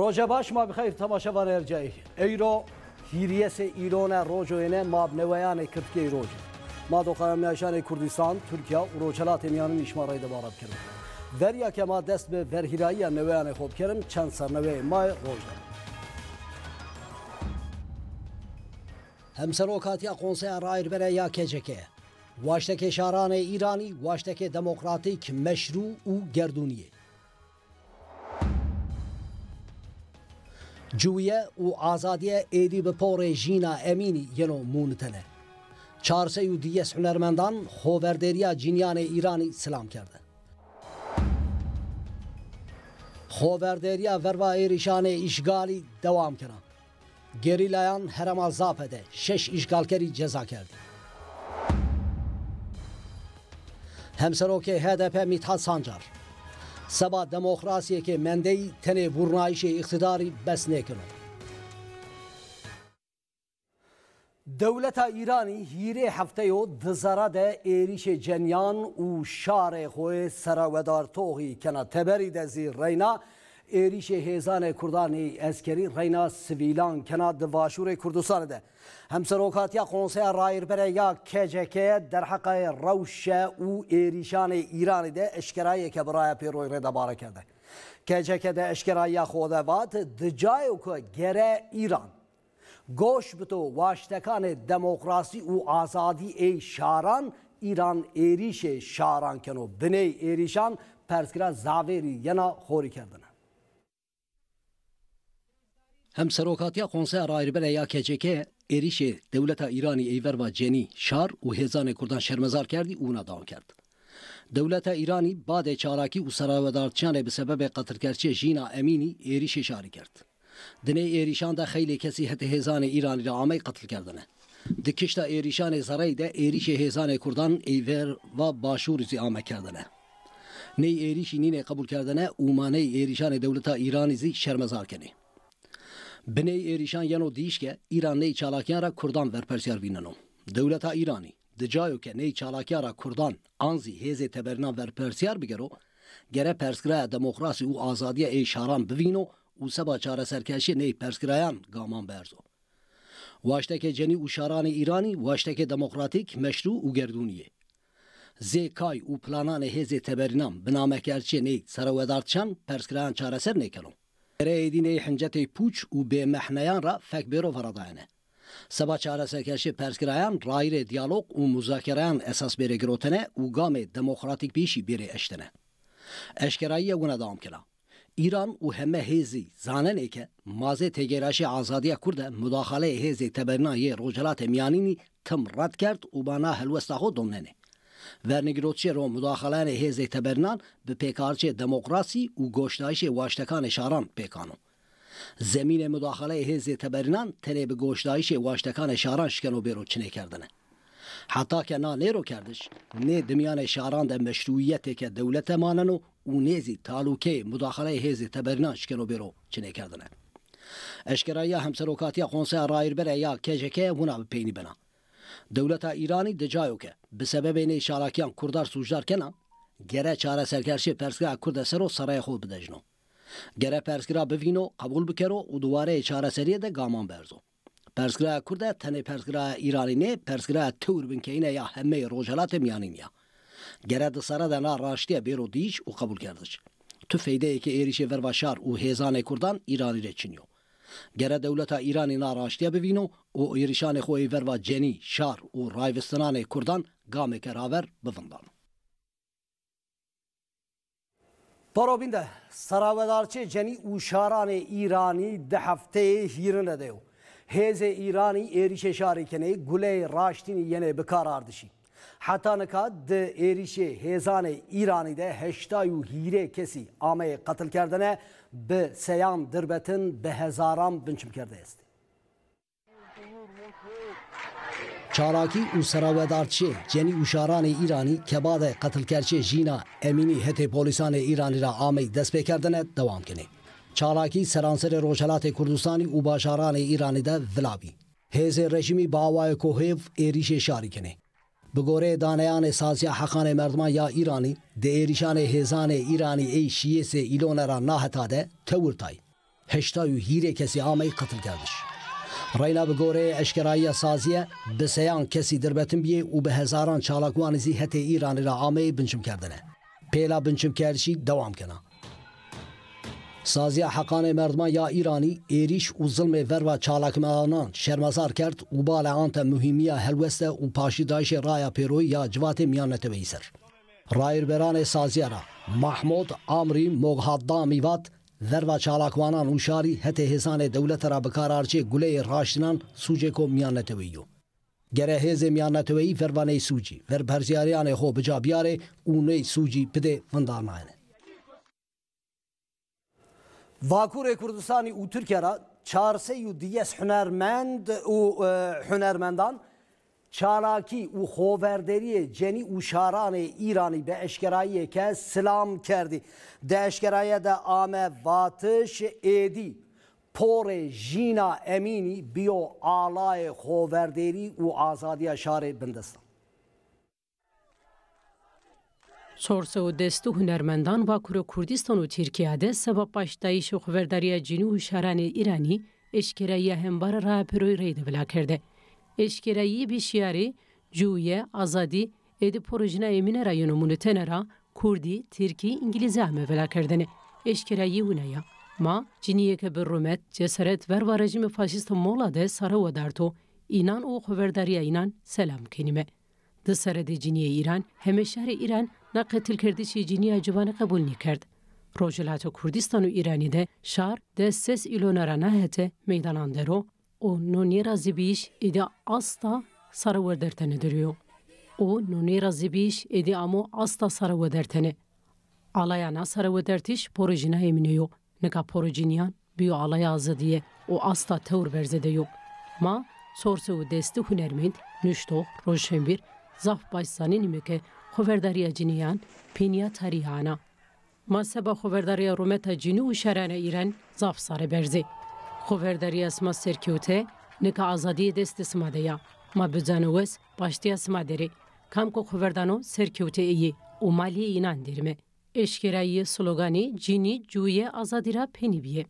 رۆژە باش ما بخیر تەماشەوە هێرجایی ئەیرۆ هیریەسێ ئیرۆنە ڕۆژۆێنە مابنەوەیانەی کردکەی ڕۆژ ما دۆخەمیاشانەی کوردستان تورکیا و ڕۆژەلاتێ میانن نیشمەڕێ دەبارە بکردن دەریاکەما دەست بە بەرهیراییە نەوەیانە خۆبکردن چەند سەرنەوەی مای ڕۆژدە هەمسەرۆکاتیا قۆنسەیان ڕایربەرە یا کێجەکێ واشتەکێ شارانەی ئیرانی واشتەکێ دەمۆکراتیک مەشروع و گردردونیە جویە و ئازادیە ئێدی بە پۆڕێ ژینا ئەمینی یەنۆ مونتەنە چارسە و دیەس هوەرمەندان خۆبەردێریا جینیانێ ئیرانی سلام کردن خۆبەردێریا ڤەروا عێریشانێ ئیشگالی دەوام کرا گێریلایەن هەرەما زاپەدە شش ئیشگالکەری جەزا کردی هەمسەرۆکێ هەدەپە میتحات سانجار Seba demokrasiyekê mendey tenê bûrnayişê iqtidarî bes nekin. Dewleta Îranî hîrê hefteyo dizara de êrişê cenyan û şarê xwe sera wedartohî kena teberî de zî reyna ایریش هیزان کردانی اسکری رینا سویلان کناد واشور کردستان ده همسروکاتیا کنسه رایر بره یا کجکه در حق روش او ایریشان ایران ده اشکرای که برای پیروی رده بارکه ده کجکه ده اشکرای خودوات دجای که گره ایران گوش بتو واشتکان دموکراسی او آزادی ای شاران ایران ایریش شاران کنو بنی ایریشان پرسکرا زاویری ینا خوری کردن hem serokatiya konser ayrı bere ya keçeke erişe devleta İrani eyver ve ceni şar u hezane kurdan şermezar kerdi una davam kerdi. Devleta İrani bade çaraki u saravedarçane bi sebebe katırkerçe jina emini erişe şari kerdi. Dine erişan da xeyle kesi hete hezane İrani ile amey katıl kerdine. Dikişta erişane saray de erişe hezane kurdan eyver ve başurizi ame kerdine. Ney erişi nine kabul kerdine umane erişane devleta İranizi şermezar kerdi. Binê êrîşan yeno diyişke Îran ney çalakyan ra Kurdan verpersyar vînenon. Dewleta Îranî di cayoke ney çalakya ra Kurdan an zî hêzê ver persyar bigero, gere perskiraya demokrasî û azadiya Şaran bivîno û seba çareserkeşiyê ney perskirayan gaman berzo. Waşteke cenî û şaranê Îranî waşteke demokratîk, meşru û gerdûniyê. Zêkay û plananê hêzê teberinan bi namekerçiyê ney serwedarçan perskirayan çareser nekeron. ای حنجت پوچ و محنیان را فرادانه. سبا چاره سرکشی پەرسکرایان رایر دیالوگ و مزاکرایان اساس بره گروتنه و گام دموکراتیک پیشی اشتنه. اشکرایی ئەشکراییە دام کلا ایران و همه هێزی که مازه تگیراشی ئازادیە کرده مداخله هیزی تبرنایی روجلات میانینی تم رد کرد و بانا هەلوەستا دوننه. ورنگیروچی رو مداخله هیزه تبرنان به پیکارچه دموکراسی و گوشتایش واشتکان شاران پیکانو. زمین مداخله هیزه تبرنان تلی به گوشتایش واشتکان شاران شکنو بیرو چنه کردنه. حتی که نه لیرو کردش نه دمیان شاران ده مشروعیت که دولت ماننو و نیزی تالوکه مداخله هیزه تبرنان شکنو بیرو چنه کردنه. اشکرایی همسروکاتی خونسه رایر بره یا کجکه هنا به پینی بنا devleta İranî dicayokê e. bi sebebê nêşarakiyan Kurdar sojar kenan gere çareserkerşê perskira Kurd sero saraya xwe bidejno. Gere perskira bivîno qebûl bikero û duwareyê Seriye de gaman berzo. Perskira Kurd e tenê perskiraya İranî nê perskiraya tewr binkeyne ya hemê rojelatê e miyanîn ya. Gere di sara de na raştiye bêro dîç û qebûl kerdiç. Tu feydeyekî êrişê vervaşar û hêzanê Kurdan İranî re çiniyor. گەرە دەولەتە ئیرانی ناڕاشتە ببین و و عێریشانێ خۆی ڤەروا جێنی شار و ڕایڤستنانەی کوردان گامێکە راوەر بڤندان. Parobînde Sarawedarçê cenî û şaranê İranî di hefteyê hîrin ede û. Hêzê İranî êrişê şarêkenê gulê raştînî yenê bikarar dişî. Hetaneka di êrişê hêzanê İranî de heşta û hîrê kesî ameyê qetilkerdine به سیان دربتن به هزاران بنچم کرده است چاراکی و سراودارچی یعنی اشاران ایرانی که بعد قتل کرچه جینا امینی هت پلیسان ایرانی را آمی دست بکردن دوام کنه چاراکی سرانسر روشلات کردستانی و باشاران ایرانی ده ولابی هز رژیمی باوای کوهیف ایریش شاری کنه بگوره دانیان سازیا حقان مردمان یا ایرانی ده ایریشان هزان ایرانی ای شیس ایلون را ناهتاده تورتای هشتایو هیره کسی آمه قتل کردش Rayna bi gore eşkeraiya saziye bi seyan kesî dirbetin biye û bi hezaran çalakwanizi hete Îranê ra ameyê binçim kerdine. Pêla binçim kerişî dewam kena. سازیا حقان مردمان یا ایرانی ایریش و ظلم ور و چالاکمانان شرمزار کرد و بالا آنت مهمی هلوست و پاشی دایش رایا پیروی یا جوات میانت ویسر رایربران سازیارا محمود آمری مغهدا میوات ور و چالاکوانان اوشاری هته هزان دولت را بکارارچه گله راشتنان سوجه کو میانت ویو گره هز میانت وی ور و سوجی ور برزیاریان خو بجا بیاره اونه سوجی بده وندانانه واکور کردستانی او ترکیه را چارسه یو دیس هنرمند او هنرمندان چالاکی او خوبردری جنی او شاران ایرانی به اشکرایی که سلام کردی ده اشکرایی ده آمه واتش ایدی پر جینا امینی بیو آلای خوبردری او آزادی شار بندستان Sorsa u destu hunermendan va kuru Kurdistan u Tirkiyede sebep baştayış u xiverdariya cinu u şerani İrani eşkereyi hembara rahapiroy reyde bila kerde. Eşkereyi bir şiari cuye, azadi, edi porojina emine rayonu munutenera, Kurdi, Tirki, İngilizce ahme bila kerdene. Eşkereyi Ma, ciniyeke bir rumet, cesaret ver ve rejimi faşist molade sara vadarto, inan o xiverdariya inan selam kelime. Dışarıda sarede ciniye İran, heme şehri İran, نا قتل کردی چی جینیا جوانه قبول نیکرد. روجلات کردستان و ایرانی ده شار ده سس ایلونرانه هته میدانان درو o nonera zibiş edi asla sarı dertene duruyor. O nonera zibiş edi amu asla sarı dertene. Alayana sarı dertiş porojina eminiyor. Nika porojinyan büyü alaya azı diye o asla tevr berzede yok. Ma sorsu desti hünermend nüşto rojşembir zaf başsanin imike Xəbərdarıya Ciniyan, Peniya Tarihana. Masəbə Xəbərdarıya Rumeta Cini u şərənə İrən zaf sarı bərzi. Xəbərdarıya sma serkiyotə nika azadiyə dəsti smadeya. Ma büdzənəvəs başdiya smaderi. Kamko xəbərdano serkiyotə iyi, umaliyə inan derimi. Eşkirəyi sloganı Cini Cuye Azadira Penibiye.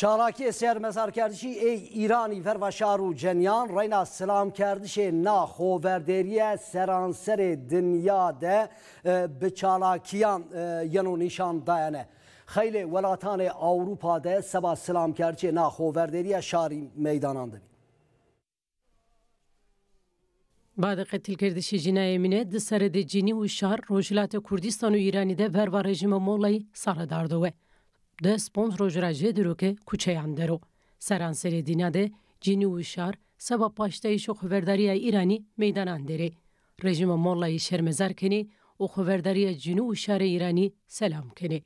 چالاکی سر مزار کردشی ای ایرانی ور و شارو جنیان رینا سلام کردش نا خوبردریه سرانسر دنیا ده به چالاکیان یانو نشان داینه خیلی ولاتان اوروپا ده سبا سلام کردش نا خوبردریه شاری میدانان ده بعد قتل کردشی جنای منه ده سر ده جینی و شهر روجلات کردستان و ایرانی ده ور و رژیم مولای سردار دوه de sponsrožra žediroke kuçeyan dero. Seranseri dinade cini uşar sabah paştayışo xuberdariya İrani meydanan deri. Rejima mollayı şermezar keni o xuberdariya cini uşar İrani selam keni.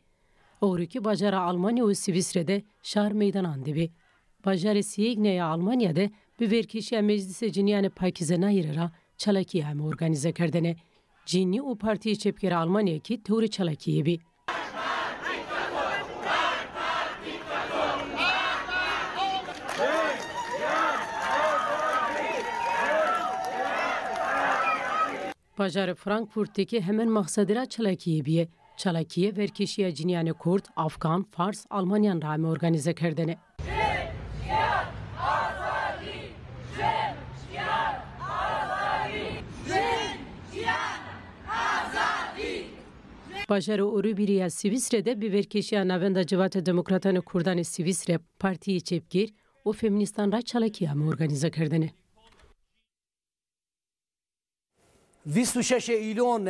Ovriki bacara Almanya ve Sivisre'de şar meydanan debi. Bacara Siyegneye Almanya'da bir verkişiye meclise ciniyane pakize nayrera çalakiye hem organize kerdene. Cini o partiyi çepkere Almanya ki teori çalakiye bi. Pajarê Frankfurt'teki hemen maksadira çalakiye Çalakiye verkişiye cinyane Kurd, Afgan, Fars, Almanyan rağmen organize kerdene. Pajar Urubiriya Sivisre'de bir verkişiye navenda civate demokratanı Kurdanı Sivisre partiyi çepgir, o feministan raçalakiya mı organize kerdene. 26 ایلون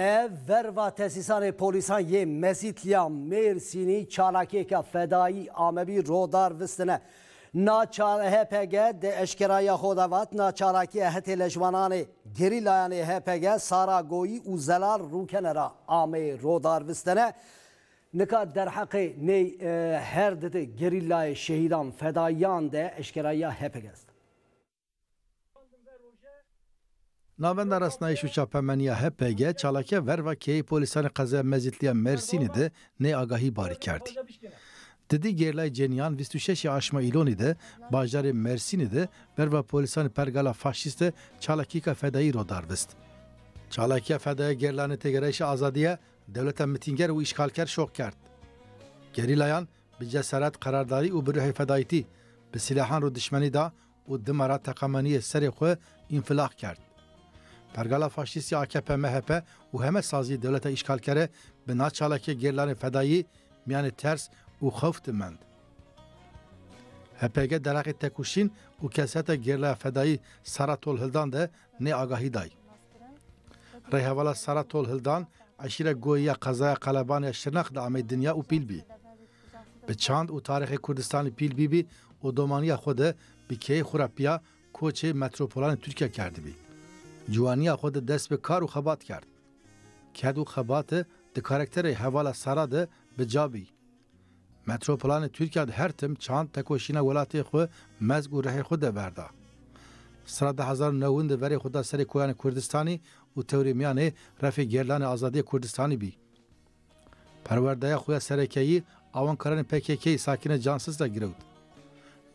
وروا تسیسان پولیسان یه مسیت لیا مرسینی چالاکی که فدایی آمبی رودار وستنه ناچار هپگ ده اشکرای خودوات ناچاراکی اهت لجوانان گری لایان هپگ ساراگویی و زلال روکنه را آمی رودار وستنه نکات در حق نی هر دده گری لای شهیدان فدایان ده اشکرای هپگ است Navenda rasnayişu çapemeniya HPG çalake verva keyi polisanı kaza mezitliye Mersin'i de ne agahi bari kerdi. Dedi gerlay ceniyan vistüşeşi aşma iloni de bajari Mersin'i de verva polisanı pergala faşiste çalakika fedai rodarvist. Çalakiya fedaya gerlani tegereşi azadiye devleten mitinger u işgalker şok kert. Gerilayan bir cesaret karardari u bir fedayiti bi silahan ro düşmeni da u dimara takamaniye seri xwe infilak kert. Pergala faşisti AKP MHP u heme sazî devleta işgalkere bi naçaleke gêrlanê fedayî miyanê ters u xewf dimend. HPG deraqê tekuşîn u keseta gêrla fedayî Saratol Hildan de nê agahî day. Rêhevala Saratol Hildan aşire goyiya kazaya qelebanê Şirnax da amê dinya u pîlbî. Bi çand û tarixê Kurdistanê pîlbî bî û domaniya xwe de bi keyê xurapiya koçê metropolanê Tirkiye kerdibî. جوانی خود دست به کار و خبات کرد که و خبات دی کارکتر حوال سراده ده به جابی متروپلان ترکیه هر تم چند تکوشین ولاتی خود مزگ و ره خود برده. سرا ده هزار نوون وری خود سر کویان کردستانی و توریمیان رفی گرلان آزادی کردستانی بی پرورده خویا سرکیی آوان کرن پککی ساکین جانسز ده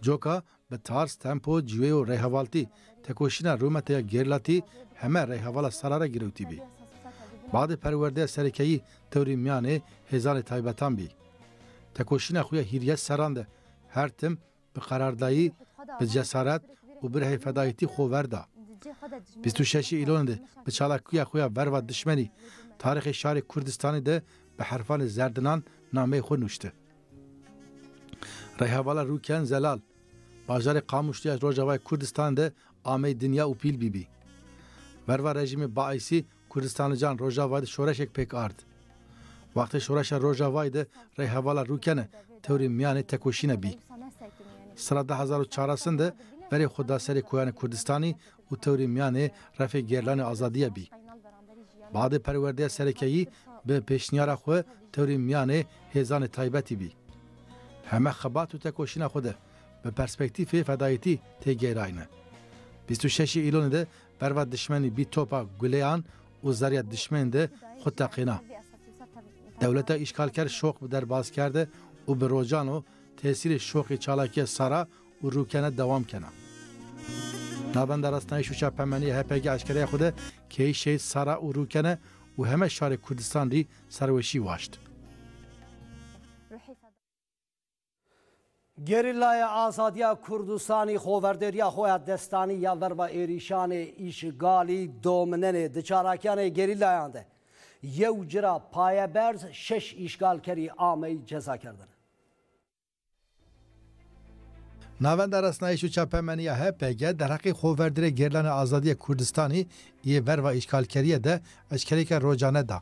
جوکا به تارس تمپو جوی و تکوشینا رومتیا گیرلاتی همه ری حوالا سرارا گیروتی بی. بعد پرورده سرکهی توری میانه هزان تایبتان بی. تکوشینا خویا هیریت سرانده هر تم به قراردایی به جسارت و بر حیفدایتی خو ورده. 26 ایلونده به چالاکویا خویا وروا دشمنی تاریخ شهر کردستانی ده به حرفان زردنان نامه خود نوشته. ریحوالا روکن زلال بازار قاموشتی از روجاوای کردستان ده آمه دنیا و پیل بی بی وروا رژیم باعثی کردستان جان روژاواید شورشک پک آرد وقتی شورش روژاواید ری حوالا روکنه توری میانه تکوشینه بی سرده 1400'sında beri خدا سری کویان کردستانی و توری میانه رفع گرلان آزادیه بی بعد پرورده سرکهی به پیشنیار خو توری میانه هزان تایبتی بی همه خبات و تکوشین خوده به پرسپکتیف فدایتی تگیراینه 26 ایلون ده بر و دشمنی بی توپا گلیان و زریت دشمن ده خود تقینا دولت اشکال کرد شوق در باز کرده و به روجان و تاثیر شوق چالاکی سارا و روکنه دوام کنه نابند راستنای شوشا پمنی هپگی اشکره خود که شهید سارا و روکنه و همه شار کردستان ری سروشی واشت گریلای آزادی کردستانی خوورده یا خویا دستانی یا وربا ایریشان ایشگالی دومنن دچاراکیان گریلایان ده یو جرا پایه برز شش ایشگال کری آمه جزا کردن ناوند در اسنای شو چپمنی هپگ در حق خووردر گرلان آزادی کردستانی یه وروا اشکال کریه ده اشکالی که روجانه ده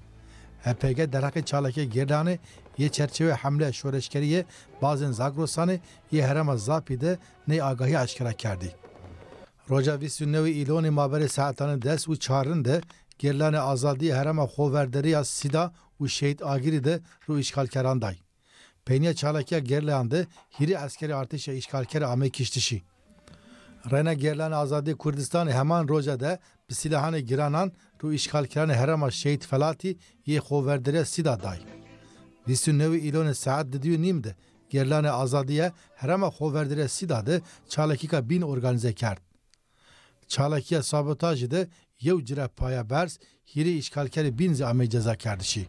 هپگ در حق چالک گرلان یه چرچوه حمله شورشگری بعضن زاگروسانی یه هرم زاپیده نی آگاهی اشکرا کردی روژا ویسیونوی ایلون مابر ساعتان دست و چارن ده گرلان آزادی هرم خووردری از سیدا و شهید آگیری ده رو اشکالکران دای Penya Çalakiya gerlendi, hiri askeri artışa işgalkeri ame kiştişi. Rene gerlen azadi Kurdistan hemen roja de silahane giranan ru işgalkerane herama şehit felati ye hoverdere sida day. Висуневи илоне саат дидюним де герлане азадия ҳрама ховердире сидаде чалакика бин организе кард. Чалакия саботажи де ев ҷира паябарс ҳири ишкалкари бинзи амеҷаза кардишӣ.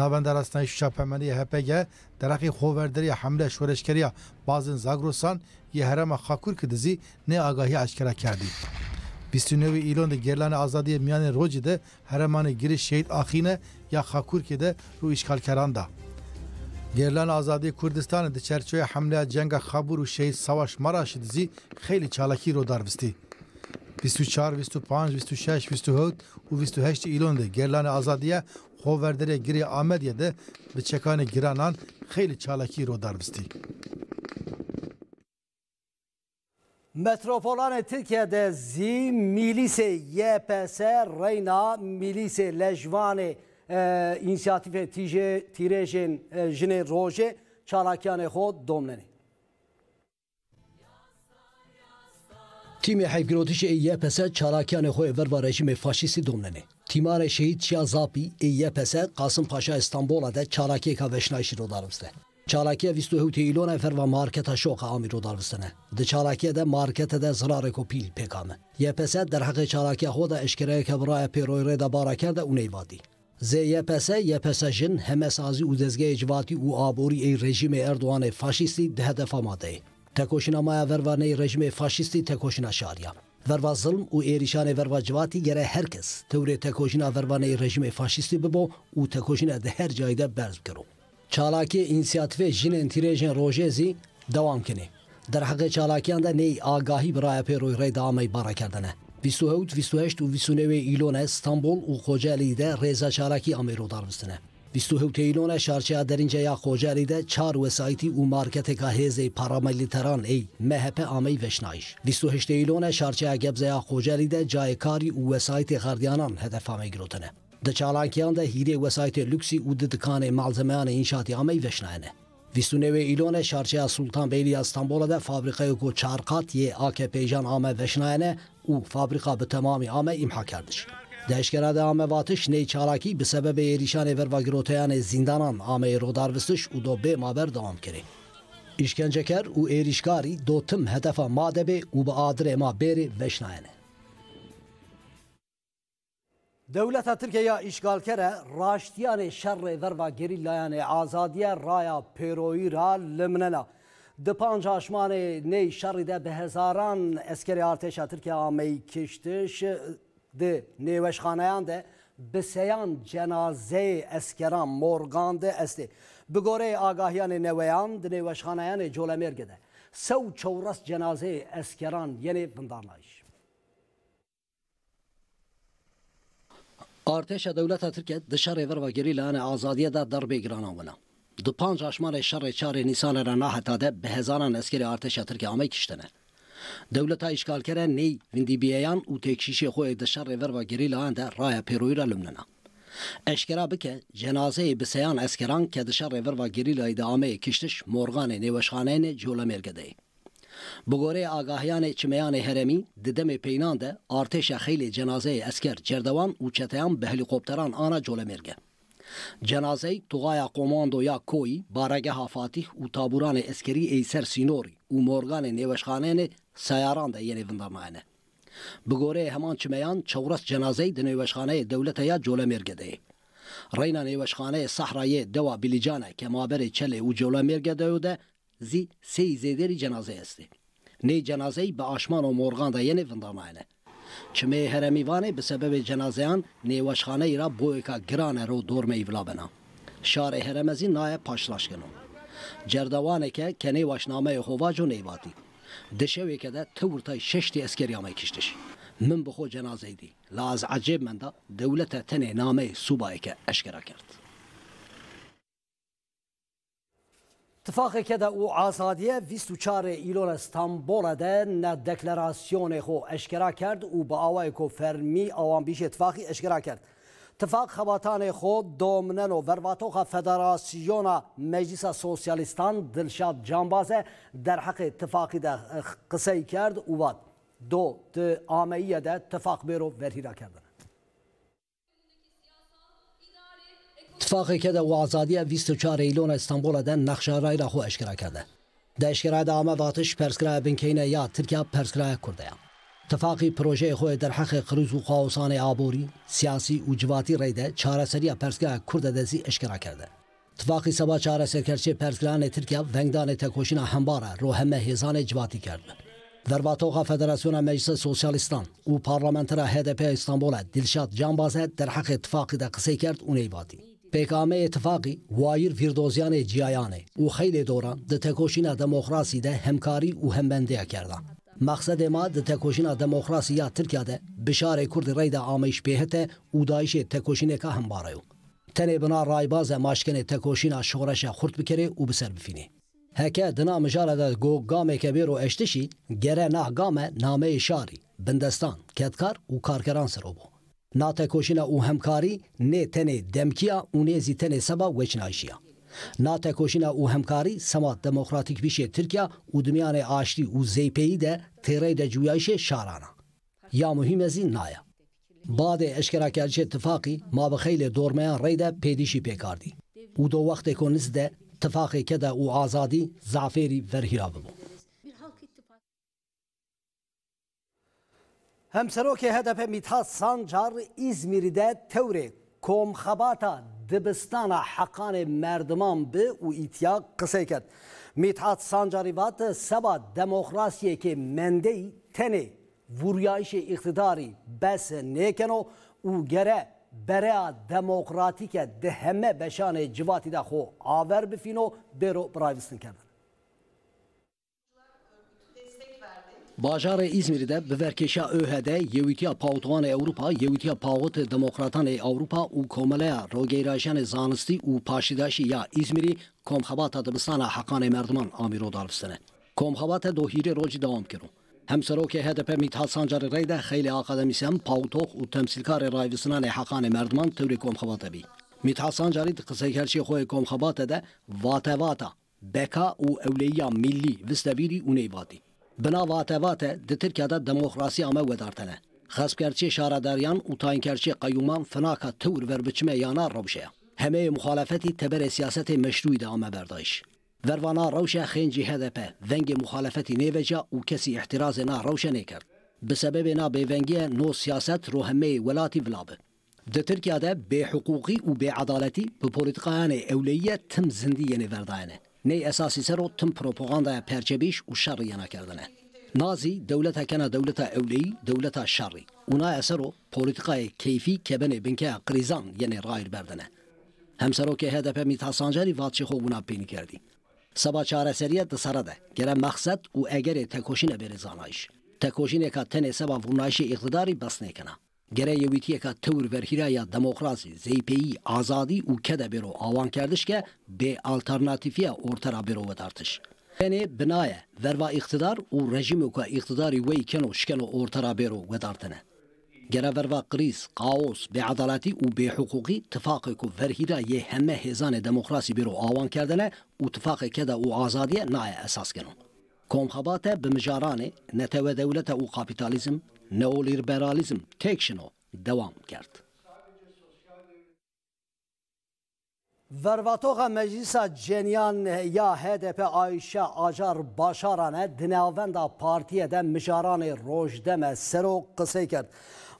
Навандарастани шӯшапамании ҳапега дарақи ховердирия ҳамла шӯрешкария базин загрусан е ҳрама хакур кидизи не агаҳӣ ашкара кардӣ. Bistünevi ilonde gerlane azadiye miyane roji de heremane giriş şehit ahine ya hakurke de ru işgalkeran da. Gerlane azadi Kurdistan'ı de çerçeve hamleye cenga haburu şehit savaş maraşı dizi xeyli çalaki ro darvisti. 24, 25, 26, 27 u 28 ilonde gerlane azadiye hoverdere giri Ahmediye de bi çekane giranan xeyli çalaki ro darvisti. Metropolane Türkiye'de zi milise YPS Reyna milise Lejvani e, inisiyatife tije tirejin e, jine roje çalakyane ho domleni. Timi hevgirotişi YPS çalakyane ho evver rejime faşisti domleni. Timare şehit Şia Zapi YPS Kasım Paşa İstanbul'a da çalakiye kaveşna işirodarımızda. Çalakiye Vistu hüteylona fer ve markete şoka Amir darvistene. Di çalakiye de markete de zirare ko pil pekamı. YPS der hakkı çalakiye hoda eşkireye kebraya peroyre de baraker de uneyvadi. ZYPS, YPS'in hemesazi u dezgeh civati u abori ey rejime Erdoğan'ı faşisti de hedefa maddeyi. Maya vervaney rejime faşisti tekoşina şariya. Verva zilm u erişane verva civatî gere herkes tevrê tekoşîna vervanê rejime faşîstî bibo u tekoşîna de her cayê de berz bikiro. چالاکی انسیاتیف جن انتیریجن روژیزی دوام کنه. در حق چالاکیان ده نی آگاهی برای پیروی ری دامه بارا کردنه. 28, 28 و 29 ایلون استانبول و خوجالی ده ریزا چالاکی امیرو دار بستنه. 28 ایلون شارچه درینجه یا خوجالی ده چار وسایتی و مارکت که هیزه پاراملیتران ای مهپ امی وشنایش. 28 ایلون شارچه گبزه یا خوجالی ده جای کاری و وسایتی غردیانان هدف امی گروتنه. دەچالاکیان دە هیرێ وەسایتێ لوکسی و ددکانێ ماڵزەمەیانە ئینشاتی ئەمەی vəشنانە. Vîsunevê îlonê şarçeya Sultan Beyliya İstanbul'a da fabrikaya ku çarqat yê AKPjan ame veşnayene û fabrika bi temamî ame imha kerdiş. Deşkera de ame vatiş ney çarakî bi sebebê êrîşanê vervagiroteyanê zindanan ameyê rodarvistiş û do bê maber devam kirin. İşkenceker û êrîşkarî dotim hedefa madebê û bi adirê ma berê دولت ترکیه اشغالکره راشتیان شر در و گریلایان آزادی رایا پیروی را لمنلا د پانجاشمان نی شر ده به هزاران اسکری ارتش ترکیه آمی کشتش ده نیوشخانهان ده بسیان جنازه اسکران مورگان ده استی بگوره آگاهیان نویان ده نیوشخانهان جولمرگه ده سو چورس جنازه اسکران یعنی بندارلایش ارتش دولت ترکیه د شر ور وګری لانه ازادیه د ضربه ګرانه ولا د پنج اشمار شر 4 نیسان را نه هتاده به هزاران اسکر ارتش ترکیه آمه کشتنه دولت اشکال کردن نی وندی بیان او تکشیش خو د شر ور وګری لانه راه پیروی را لمننه اشکرا بکه جنازه بسیان اسکران که د شر ور وګری لای د آمه کشتش مورغان نیوشخانه جوله مرګدی بگوره آگاهیان چمیان هرمی ددم پینان ده ارتش خیلی جنازه اسکر جردوان و چتیان به هلیکوپتران آنا جوله مرگه جنازه توغایا قوماندو یا کوی بارگه فاتح و تابوران اسکری ایسر سینوری و مورگان نوشخانه سیاران ده یعنی وندرمانه بگوره همان چمیان چورس جنازه د نوشخانه دولت یا جوله مرگه ده رینا نوشخانه صحرای دوا بلیجانه که مابر چله و جوله مرگه ده ده زی سی زیدری جنازه است نه جنازه به آشمان و مرغان ده یعنی وندانه چمه هرمیوانه به سبب جنازهان نیوشخانه را بویکا گرانه رو دور میولا بنا شار هرمزی نایه پاشلاش کنو جردوانه که کنی واشنامه خواج و نیواتی دشوی که ده تورتای ششتی اسکری همه کشتش من بخو جنازه دی لاز عجب من ده دولت تنه نامه صوبایی که اشکرا کرد Ittifaqeke de û azadiye 24 îlora Stambola de ne deklarasyonê xwe eşkera kerd û bi awayê ku fermî awanbîşê ittifaqî eşkera kerd. Tifaq xebatanê xwe dominen û vervatoxa Federasyona Meclisa Sosyalistan Dilşad Canbaze derheqê tifaqî de qisey kerd û wat. Do ti ameyî de tifaq bêro verhîra kerdin. اتفاقی که در آزادی 24 ایلون استانبول در نقشه رای را خو اشکرا کرده در اشکره در آمه واتش پرسکره بنکین یا ترکیه پرسکره کرده اتفاقی پروژه خو در حق خروز و خواهوسان آبوری سیاسی و جواتی ریده چاره سری پرسکره کرده دزی اشکرا کرده اتفاقی سبا چاره سرکرچه پرسکران ترکیه ونگدان تکوشین همباره رو همه هیزان جواتی کرد در واتوقع فدراسیون مجلس سوسیالیستان و پارلمنتر هدپ استانبول دلشاد جانبازه در حق اتفاقی در قصه کرد اونیواتی پیکامه اتفاقی وایر فیردوزیان جیایانه او خیلی دوران د تکوشینا دموکراسی ده همکاری و همبندیه کردن مقصد ما د تکوشینا دموکراسی یا ترکیه ده بشار کرد رید آمیش بهته او دایش تکوشینه که هم بارایو تنه بنا رایباز ماشکن تکوشینا شورش خورد بکره و بسر بفینه هکه دنا مجاره ده گو گامه کبیر و اشتشی گره نه گامه نامه شاری بندستان کتکار و کارکران سرو بو Natekoşina u hemkari ne tenê demkiya û nê zî tenê seba weçinayîşiya. Natekoşina û hemkarî sema demokratik pişê Tirkiya û dimyanê aştî û zeypeyî de têrey de cuyayişê şarana. Ya muhîm ez zî naya. Badê eşkerakerçê tifaqî mabixeylê dormeyan rey de pêdîşî pêkardî. Û do wextê ko niz de tifaqê keda û azadî zaferî verhira bibû. Hemserokê HDP Mithat Sancar İzmir'de Tevri Komxabata dibistana heqanê merdiman bi u îtiya qisêket. Mithat Sancarî bat seba demokrasiye demokrasiyekê mendeyî tenê vuryayişê iktidari bes nêkeno u gere berea demokratike di heme beşanê civatî de xwe aver bifîno dêro biravistin kevin. Bajarê İzmir'de de bi verkêşa ÖHD, Avrupa Pawtwana Ewropa, Demokratan Avrupa u Ewropa û Komeleya Rogêrajanê Zanistî û Paşîdaşî ya İzmirî komxebata dibistana heqanê merdiman amîro dalbistine. Komxebata dohîrê rojî dewam kirin. Hemserokê HDP Mîthat Sancarê rê de xeylê akademisyen, pawtoq u temsîlkarê rayvisinanê heqanê merdiman tewrê komxebata bî. Mîthat Sancarî di qiseykerçiyê xwe komxebata vata vata beka u evliya milli vistebîrî uneyvati. Bina vate vate di Tirkiyada demokrasiya me wedartene. Xeskerçi şaraderiyan û tayinkerçi qeyûman finaka tewr verbiçime yana rewşeya. Hemê muxalefetî teberê siyasetê meşrûî de ame berdayîş. Vervana rewşa xêncî HDP vengê muxalefetî nêveca û kesî ihtirazê na rewşenê kir. Bi sebebê na bêvengiye nô siyaset rohemmeyê welatî vilabe. Di Tirkiya de bêhuquqî û bêedaletî bi polîtikayanê ewleyiyye tim zindiyê nêverdayene nəy əsasi səro tüm propagandaya pərçəbiş u şarı yana kərdənə. Nazi dövlətə kəna dövlətə əvləyi, dövlətə şarı. Una əsəro politikayı keyfi kəbəni binkə qrizan yəni rayir bərdənə. Həmsərokê HDP Mithat Sancarî Vaçixov buna pênî kerdî. Seba çareseriya di sara de gere maqsed û egerê tekoşînê berê zanayiş. Tekoşînêka tenê seba vûnayişê îqtidarî bes nekena. گەرەیەویتیە کە تەور بەرهیرایە دەمۆکراسی زەیپەیی ئازادی و کە دەبێرۆ ئاوانکردشکە بێ ئالتەرناتیفە ئۆرتەرا بێرۆوەدارتش. Tenê binaye verva iqtidar û rejîmê ku iqtidarî wê keno şikeno ortara bêro wedartine. Gera verva qirîz, qaos, bêedaletî û bêhuquqî tifaqê ku verhîra yê heme hêzanê demokrasî bêro awan kerdine û tifaqê keda û azadiye naye esas kinon. Komxebate bi mijaranê netewe dewlete û kapitalizm neoliberalizm tekşino devam kerdi. Vervatoğa Meclisa Cenyan ya HDP Ayşe Acar Başaran'e dinavenda partiyede mijaranı rojdeme sero kısa kert.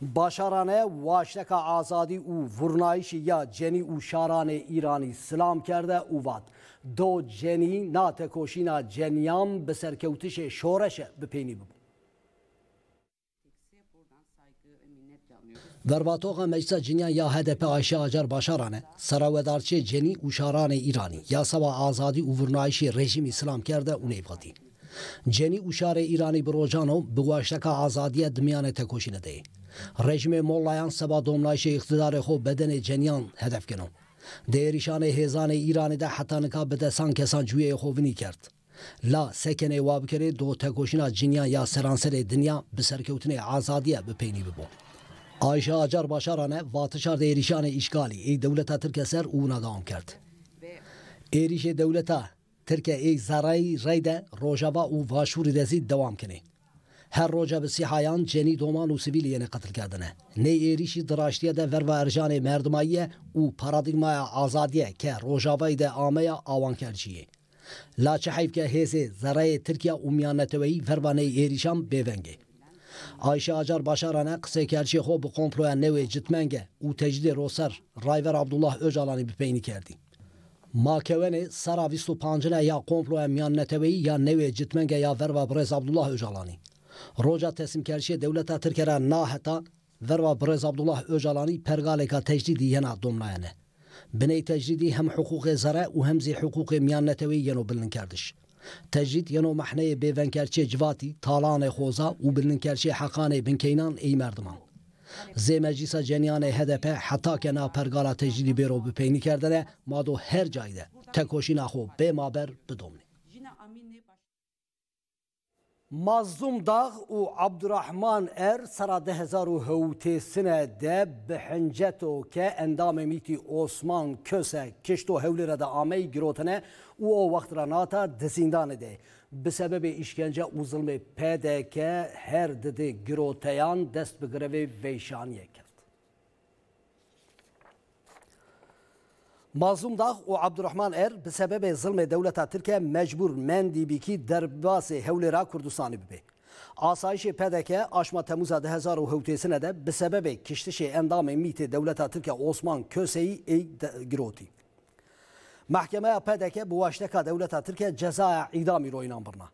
Başarane vaşteka azadi u vurnayişi ya ceni u şarane İrani selam kerde uvat. Do ceni natekoşina cenyan beserkevtişe şoreşe bepeyni bu. در واتوغا مجلس جنیا یا هدف آیشه آجر باشارانه سراودارچه جنی اوشاران ایرانی یا سوا آزادی و ورنائشی رژیم اسلام کرده اونه بغدی جنی اوشار ایرانی بروجانو بگواشتک آزادی دمیان تکوشی نده رژیم مولایان سوا دومنایش اقتدار خو بدن جنیان هدف کنو دیریشان هیزان ایرانی ده حتی نکا بده کسان جویه خوونی کرد لا سکنه وابکره دو تکوشینا جنیا یا سرانسر دنیا بسرکوتنه آزادیه بپینی ببون Ayşe Acar Başarane vatışar erişane işgali ey devleta Türkeser uğuna devam kert. Erişe devleta Türkiye ey zarai reyde rojava u vaşuri dezi devam kene. Her roja bi sihayan ceni doman u siviliyene katıl kerdine. Ne erişi dıraştiye de verva erjane merdimayiye u paradigmaya azadiye ke rojavayı de ameya avan kerciye. La çehayf ke heze Türkiye, Türkiye umyanetevei vervane erişam bevengi. Ayşe Acar Başarana kısekerçi hobu komploya neve citmenge u tecdi rosar Rayver Abdullah Öcalan'ı büpeyni kerdi. Makevene saravistu pancına ya komploya miyan neteveyi ya neve citmenge ya verva brez Abdullah Öcalan'ı. Roca teslim kerşiye devleta Türkiye'ye naheta verva brez Abdullah Öcalan'ı pergaleka tecdidi yena domlayane. Biney tecdidi hem hukuki zara u hem zi hukuki miyan neteveyi yeno bilin kerdiş. تجید ینو محنه بیون کرچه جواتی تالان خوزا و بلن کرچه حقانه بن کینان ای مردمان زی مجلسا جنیان هدپ حتا که ناپرگالا تجیدی بیرو بپینی کردنه مادو هر جایده تکوشی نخو به مابر بدومنی Mazlum Dağ u Abdurrahman Er sara dehezaru hevtesine de bihinceto ke endame miti Osman Köse kişto hevlere de amey girotene او او وقت را ناتا دزیندان ده به سبب اشکنجه و ظلم پیده که هر دده گروتیان دست به گروه ویشانیه کرد مازوم داغ و عبدالرحمن ار به سبب ظلم دولت ترکیه مجبور مندی بیکی در باس هول را کردستانی ببه آسایش پدکه آشما تموز 2007 سنه ده به سبب کشتش اندام میت دولت ترکیه عثمان کسی ای گروتی Mahkemeya PDK bu aşteka devleta Türkiye cezaya idami roynan birna.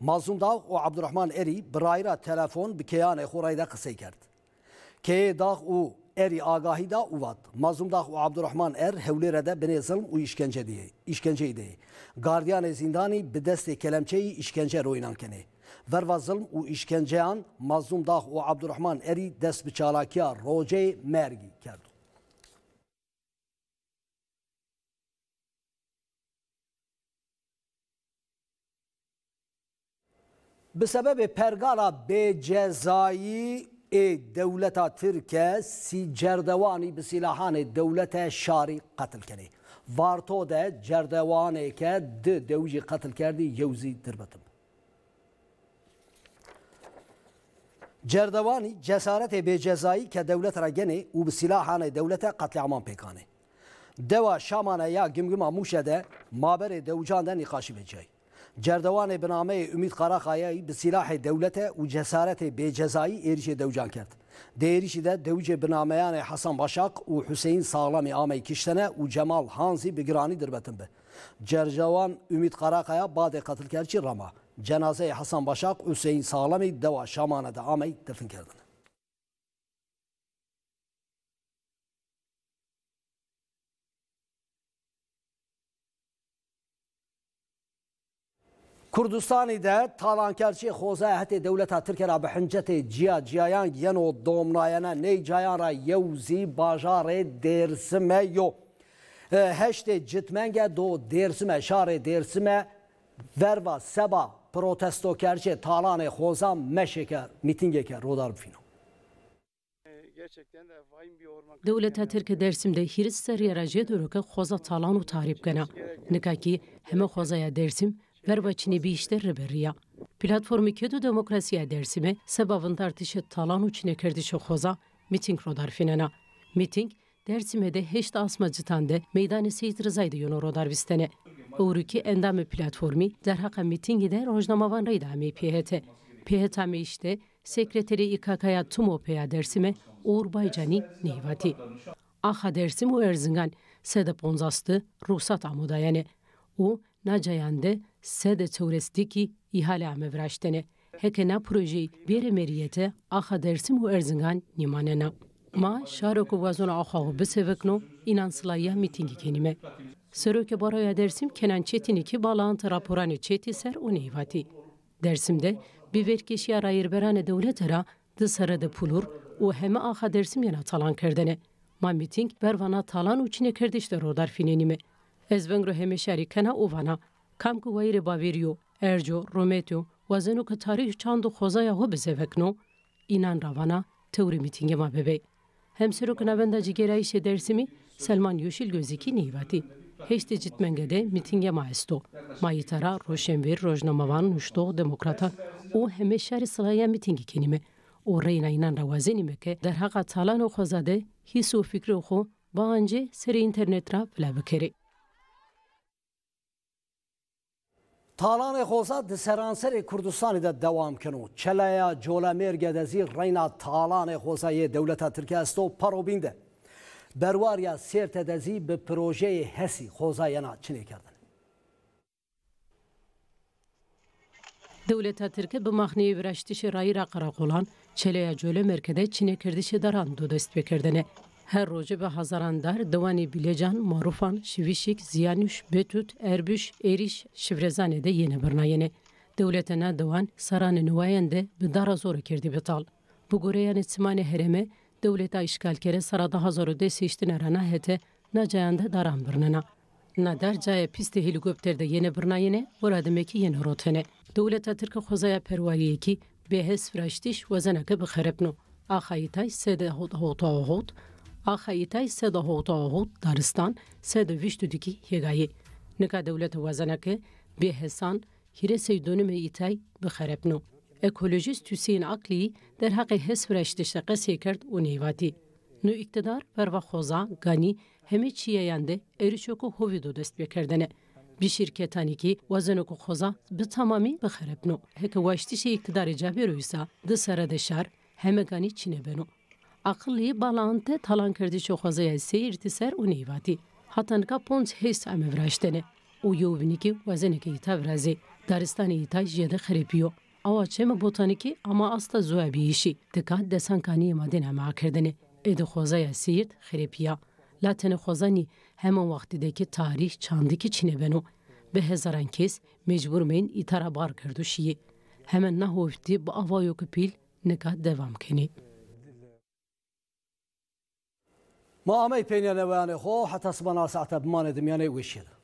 Mazlum Dağ o Abdurrahman Eri birayra telefon bir keyane xorayda kısay kerd. Keye Dağ o Eri agahi da uvat. Mazlum Dağ o Abdurrahman Er hevlerede beni zulm u işkence diye. İşkence diye. Gardiyan e zindani bideste kelemçeyi işkence roynan kene. Verva zulm u işkenceyan Mazlum Dağ o Abdurrahman Eri dest biçalakiya roce mergi kerd. به سبب پرگارا به جزایی دولت ترکیه سی جردوانی به سلاحان دولت شاری قتل کنه وارتو ده جردوانی که ده دوجی قتل کردی یوزی دربتم جردوانی جسارت به جزایی که دولت را گنه و به سلاحان دولت قتل عمان پیکانه دوا شامانه یا گمگم آموشه ده مابر دوجان ده نقاشی به جایی جردوان بنامه امید قراخایی به سلاح دولت و جسارت به جزایی ایریش دوجان کرد. دیریشی ده دوج بنامهان حسن باشاق و حسین سالم آمه کشتنه و جمال هانزی بگرانی دربتن به. جرجوان امید قراخایا بعد قتل کرد چی رما. جنازه حسن باشاق حسین سالمی دوا شامانه ده آمه دفن کردن. کوردستانی ده تاڵانکارچی خۆزای هەتێ دەولەتە ترکێرا بە حنجەتی جیا جیایان یەن و دۆمڕایەنە نەی جایانڕە یەوزی باژارێ دێرسمە یۆ. هەشتێ جتمەنگە دۆ دێرسمە شارێ دێرسمە ڤەرva سەبا پرۆتەستۆکەرچێ تاڵانێ خۆزان مەشێکە میتینگێکە ڕۆدار بفینەوە. دەولەتە ترکە دەرسمدە هیرس سەر ێراژێ دۆرەکە خۆزە تاڵان و تاریبگەنە نکاکی هەمە خۆزایە دەرسیم Pervaçini bir işlerle beriya. Platformu kedu demokrasiya dersime sebabın tartışı talan uçine kerdi şokoza, miting rodar finena. Miting, dersime de heşt asmacıtan de meydani seyit rızaydı yonu rodar bistene. ki endamı platformi derhaka mitingi de rojnamavan reydami piyete. Piyetami işte sekreteri İKK'ya tüm opaya dersime Uğur Baycani Neyvati. Aha dersim o Erzingan sedep onzastı ruhsat amudayane. O nacayande سد تورستیکی ایحال امه وراشتنه هکه نا پروژی بیر مریته آخا درسیم و ارزنگان نیمانه نا ما شارک و وازون آخاو بسوکنو اینان سلایه میتینگی کنیمه سروک برای درسیم کنان چتینی که بالانت راپوران چتی سر و نیواتی درسیمده bir verkeşiya rayırberane devlet ara dı sarada pulur u heme axa dersim yana talan kerdene. Ma miting bervana talan uçine kerdişler odar finenimi. Ez vengro heme şerikena uvana камку вайре баверио эрҷо рометио вазену ки тариҳ чанду хозая ҳо безевекно инан равана теӯри митингема бебе ҳемсироки навенда ҷигераише дерсими салман юшил гӯзики нивати ҳешти ҷитменгаде митингема ҳесто маитара рошенвер рожнамаван нушто демократа ӯ ҳемешари силая митинги киниме ӯ рейна инан равазиниме ки дар ҳаққа талану хозаде ҳису фикри хо ба анҷе сери интернетра пила бикери تالان خوزا د سرانسر کردستان ده دوام کنو چلایا جولمیر گدزی رینا تالان خوزای دولت ترکیه استو پرو بینده بروریا سرت دزی به پروژه هسی خوزاینا چنه کردن Devleta Tirke bi mahniyê vireştişê rayîra Qarakolan, çeleya Cole merkede Çinê Kirdişê daran du dest pêkirdine. Her roje ve hazarandar devani bilecan, marufan, şivişik, ziyanüş, betüt, erbüş, eriş, şivrezane de yeni birna yeni. Devletine devan saranı nüvayen de bir dara zoru kirdi bital. Bu goreyan etsimane hereme devlete işgalkere sarada hazaru de seçtin erana hete nacayanda daran birnana. Nader caya pisti helikopterde yeni birna yeni, uradımeki yeni rotene. Devlete Türk'e xozaya pervayiye ki behes fraştiş vazeneke bixerepno. Axayitay sede hot hot hot ئاخەیتای سێدەهۆتەهۆت دارستان سێدە ویشتودیکی هێگایی نکا دەولەتە وەزەنەکە بێهێسان هیرە سەیدۆنمە ئیتای بخەرەبن و ئەکۆلۆژیست تووسین عقلی دەرحەقی هەسفرەشتشتەقە سێکرد و نێیواتی نو ئیقتدار پەرە خۆزا گانی هەمێ چیەیاندە ئەریچۆک و هۆوی دۆ دەست پێکردنە bir şirketanî wezenok û xoza bi tamamî bixerepno heke weştişê iktidarê cabêroysa di sere de şer hemeganî çînebeno عقلی بالانت تالان کردی چو خوازه سیر تسر و نیوادی حتن کا پونس هیس ام ورشتنه او یو بنیکی وزنه کی تبرزی دارستانی تاج یده خریپیو او چم بوتانیکی اما استا زوابی ایشی دکات دسان کانی مدن ما کردنه اد خوازه سیر خریپیا لاتن خوازانی همان وقتیدeki tarih çandaki çine beno به هزاران کس مجبور مین ایتارا بار کردو شیه hemen nahofti bu avayoku pil nekat devam keni. ما ئەمەی پێێنەوەیانێ خۆ حتەسمە ناسەعتە بمانێ دمیانەی وشێدا